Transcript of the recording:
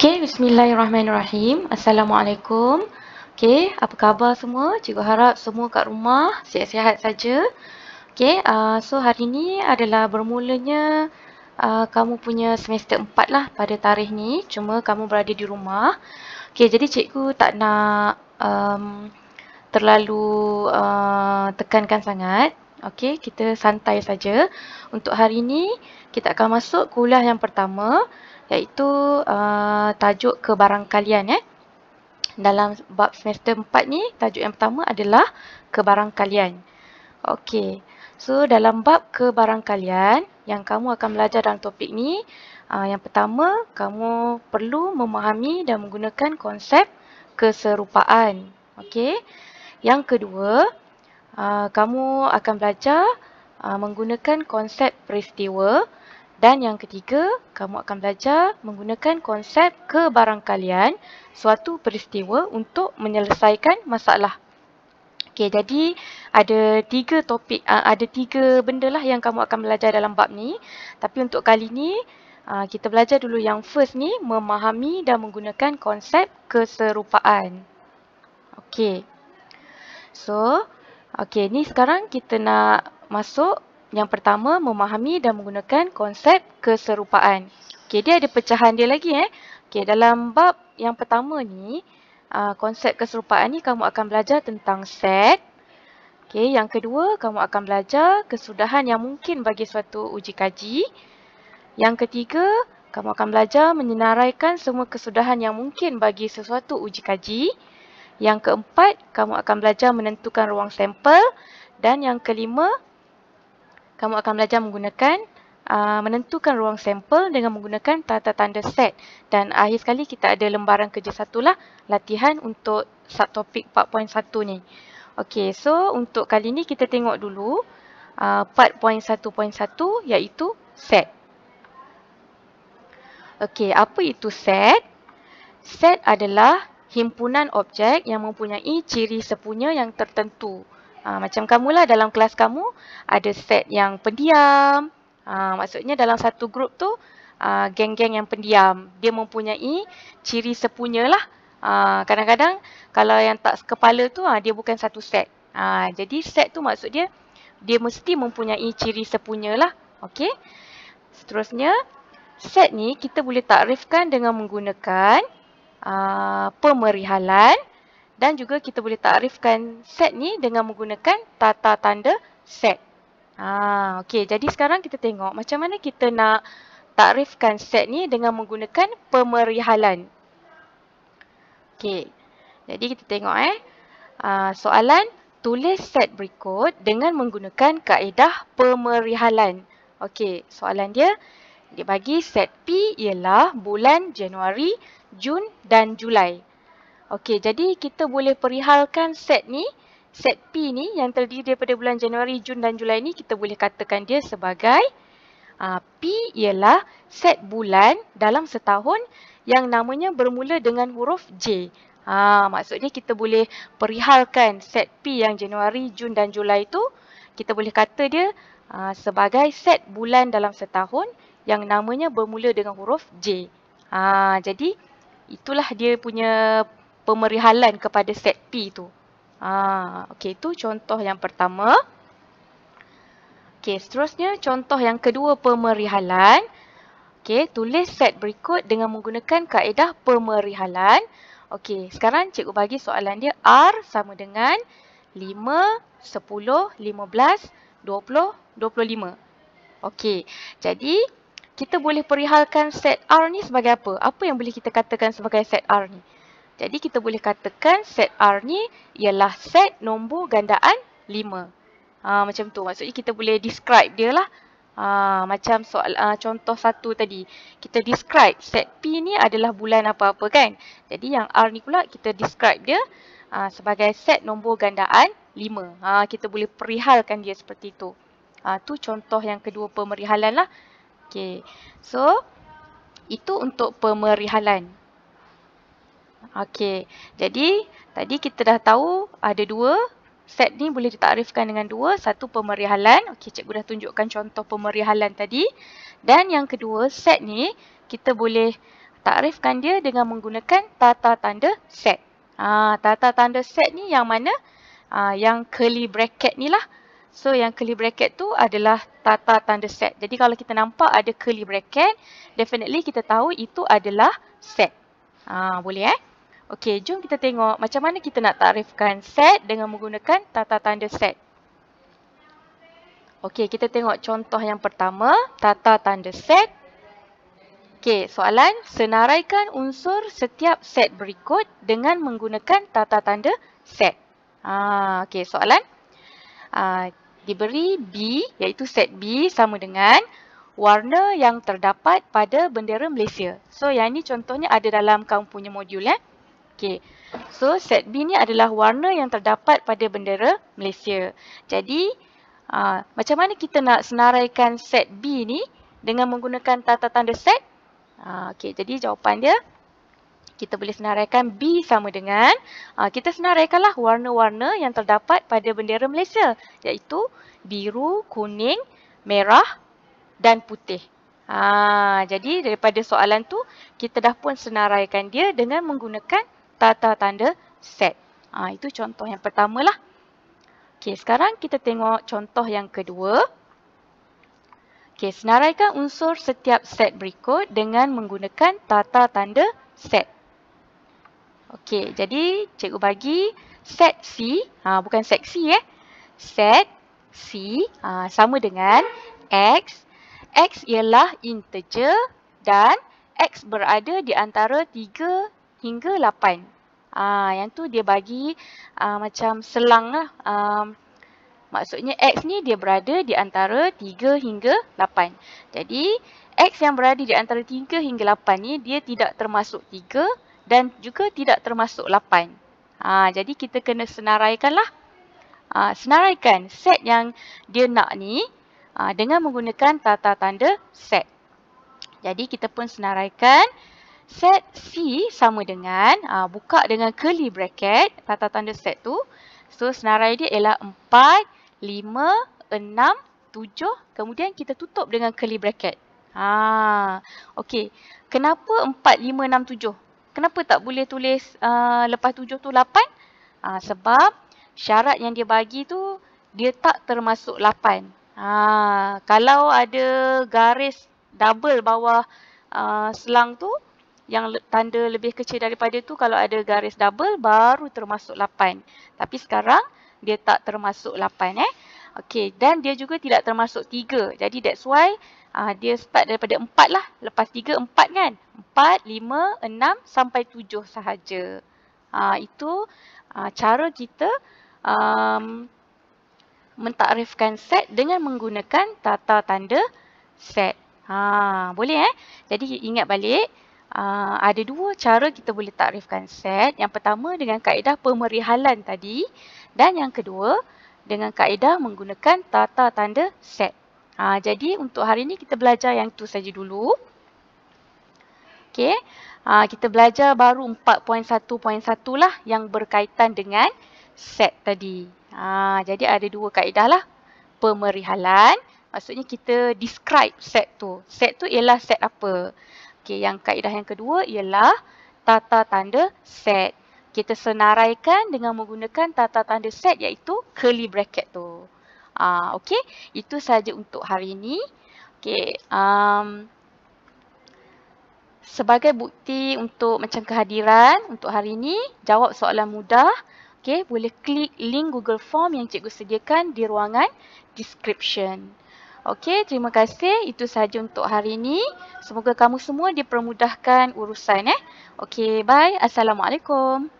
Okay, bismillahirrahmanirrahim. Assalamualaikum. Okay, apa khabar semua? Cikgu harap semua kat rumah sihat-sihat saja. Okay, uh, so hari ini adalah bermulanya uh, kamu punya semester 4 lah pada tarikh ni. Cuma kamu berada di rumah. Okay, jadi cikgu tak nak um, terlalu uh, tekankan sangat. Okay, kita santai saja. Untuk hari ini kita akan masuk kuliah yang pertama. Okay iaitu uh, tajuk kebarangkalian eh. Dalam bab semester 4 ni, tajuk yang pertama adalah kebarangkalian. Okey. So dalam bab kebarangkalian yang kamu akan belajar dalam topik ni, uh, yang pertama kamu perlu memahami dan menggunakan konsep keserupaan. Okey. Yang kedua, uh, kamu akan belajar uh, menggunakan konsep peristiwa. Dan yang ketiga, kamu akan belajar menggunakan konsep kebarangkalian suatu peristiwa untuk menyelesaikan masalah. Okey, jadi ada tiga topik, ah, ada tiga benda lah yang kamu akan belajar dalam bab ni. Tapi untuk kali ni, ah, kita belajar dulu yang first ni, memahami dan menggunakan konsep keserupaan. Okey. So, okey, ni sekarang kita nak masuk yang pertama, memahami dan menggunakan konsep keserupaan. Okey, dia ada pecahan dia lagi eh. Okey, dalam bab yang pertama ni, ah, konsep keserupaan ni kamu akan belajar tentang set. Okey, yang kedua, kamu akan belajar kesudahan yang mungkin bagi suatu uji kaji. Yang ketiga, kamu akan belajar menyenaraikan semua kesudahan yang mungkin bagi sesuatu uji kaji. Yang keempat, kamu akan belajar menentukan ruang sampel. Dan yang kelima, kamu akan belajar menggunakan uh, menentukan ruang sampel dengan menggunakan tata tanda set. Dan akhir sekali kita ada lembaran kerja satulah latihan untuk subtopik 4.1 ni. Okey, so untuk kali ni kita tengok dulu uh, 4.1.1 iaitu set. Okey, apa itu set? Set adalah himpunan objek yang mempunyai ciri sepunya yang tertentu. Ha, macam kamulah dalam kelas kamu ada set yang pendiam. Ha, maksudnya dalam satu grup tu ah, geng-geng yang pendiam. Dia mempunyai ciri sepunya lah. Kadang-kadang kalau yang tak kepala tu ha, dia bukan satu set. Ha, jadi set tu maksud dia dia mesti mempunyai ciri sepunya lah. Okey. Seterusnya set ni kita boleh takrifkan dengan menggunakan uh, pemerihalan dan juga kita boleh tarifkan set ni dengan menggunakan tata tanda set. Ah, okey. Jadi sekarang kita tengok macam mana kita nak tarifkan set ni dengan menggunakan pemerihalan. Okay, Jadi kita tengok eh. Ah, soalan tulis set berikut dengan menggunakan kaedah pemerihalan. Okay, soalan dia dia bagi set P ialah bulan Januari, Jun dan Julai. Okey, jadi kita boleh perihalkan set ni, set P ni yang terdiri daripada bulan Januari, Jun dan Julai ni kita boleh katakan dia sebagai uh, P ialah set bulan dalam setahun yang namanya bermula dengan huruf J. Ha, maksudnya kita boleh perihalkan set P yang Januari, Jun dan Julai itu kita boleh kata dia uh, sebagai set bulan dalam setahun yang namanya bermula dengan huruf J. Ha, jadi itulah dia punya pemerihalan kepada set P tu. Ha, okay, itu contoh yang pertama. Okey, seterusnya contoh yang kedua pemerihalan. Okey, tulis set berikut dengan menggunakan kaedah pemerihalan. Okey, sekarang cikgu bagi soalan dia R sama dengan 5, 10, 15, 20, 25. Okey, jadi kita boleh perihalkan set R ni sebagai apa? Apa yang boleh kita katakan sebagai set R ni? Jadi kita boleh katakan set R ni ialah set nombor gandaan 5. Ha, macam tu. Maksudnya kita boleh describe dia lah. Ha, macam soal ha, contoh satu tadi. Kita describe set P ni adalah bulan apa-apa kan. Jadi yang R ni pula kita describe dia ha, sebagai set nombor gandaan 5. Ha, kita boleh perihalkan dia seperti tu. Ha, tu contoh yang kedua pemerihalan lah. Okay. So, itu untuk pemerihalan. Okey, jadi tadi kita dah tahu ada dua set ni boleh ditakrifkan dengan dua. Satu pemerihalan, okey cikgu dah tunjukkan contoh pemerihalan tadi. Dan yang kedua set ni kita boleh takrifkan dia dengan menggunakan tata tanda set. Ah, tata tanda set ni yang mana? Ah, yang curly bracket ni lah. So yang curly bracket tu adalah tata tanda set. Jadi kalau kita nampak ada curly bracket, definitely kita tahu itu adalah set. Ah, boleh eh? Okey, jom kita tengok macam mana kita nak tarifkan set dengan menggunakan tata tanda set. Okey, kita tengok contoh yang pertama, tata tanda set. Okey, soalan, senaraikan unsur setiap set berikut dengan menggunakan tata tanda set. Ah, Okey, soalan, ah, diberi B iaitu set B sama dengan warna yang terdapat pada bendera Malaysia. So, yang ini contohnya ada dalam kamu punya modul. Eh? Okey. So set B ni adalah warna yang terdapat pada bendera Malaysia. Jadi uh, macam mana kita nak senaraikan set B ni dengan menggunakan tata tanda set? Uh, Okey, jadi jawapan dia kita boleh senaraikan B sama dengan uh, kita senaraikanlah warna-warna yang terdapat pada bendera Malaysia iaitu biru, kuning, merah dan putih. Ha, jadi daripada soalan tu kita dah pun senaraikan dia dengan menggunakan tata tanda set. Ha, itu contoh yang pertama lah. Okay, sekarang kita tengok contoh yang kedua. Okay, senaraikan unsur setiap set berikut dengan menggunakan tata tanda set. Okay, jadi cikgu bagi set C, ha, bukan set C eh. Set C ha, sama dengan X. X ialah integer dan X berada di antara 3 hingga 8. Ah yang tu dia bagi ha, macam selang lah. Ha, maksudnya X ni dia berada di antara 3 hingga 8. Jadi X yang berada di antara 3 hingga 8 ni dia tidak termasuk 3 dan juga tidak termasuk 8. Ha, ah, jadi kita kena senaraikanlah. Ha, senaraikan set yang dia nak ni ha, dengan menggunakan tata tanda set. Jadi kita pun senaraikan set C sama dengan, uh, buka dengan curly bracket, tata tanda set tu. So, senarai dia ialah 4, 5, 6, 7. Kemudian kita tutup dengan curly bracket. Ha, okay. Kenapa 4, 5, 6, 7? Kenapa tak boleh tulis uh, lepas 7 tu 8? Ha, ah, sebab syarat yang dia bagi tu, dia tak termasuk 8. Ha, kalau ada garis double bawah uh, selang tu, yang tanda lebih kecil daripada itu kalau ada garis double baru termasuk 8. Tapi sekarang dia tak termasuk 8 eh. Okey dan dia juga tidak termasuk 3. Jadi that's why uh, dia start daripada 4 lah. Lepas 3 4 kan? 4, 5, 6 sampai 7 sahaja. Uh, itu uh, cara kita um, mentakrifkan set dengan menggunakan tata tanda set. Ha, boleh eh? Jadi ingat balik. Ah, ada dua cara kita boleh takrifkan set. Yang pertama dengan kaedah pemerihalan tadi dan yang kedua dengan kaedah menggunakan tata tanda set. Ha, jadi untuk hari ini kita belajar yang tu saja dulu. Okey. Ha, kita belajar baru 4.1.1 lah yang berkaitan dengan set tadi. Ha, jadi ada dua kaedah lah. Pemerihalan. Maksudnya kita describe set tu. Set tu ialah set apa. Okey, yang kaedah yang kedua ialah tata tanda set. Kita senaraikan dengan menggunakan tata tanda set iaitu curly bracket tu. Ah, uh, okey, itu saja untuk hari ini. Okey, um, sebagai bukti untuk macam kehadiran untuk hari ini, jawab soalan mudah. Okey, boleh klik link Google Form yang cikgu sediakan di ruangan description. Okey, terima kasih. Itu sahaja untuk hari ini. Semoga kamu semua dipermudahkan urusan. Eh. Okey, bye. Assalamualaikum.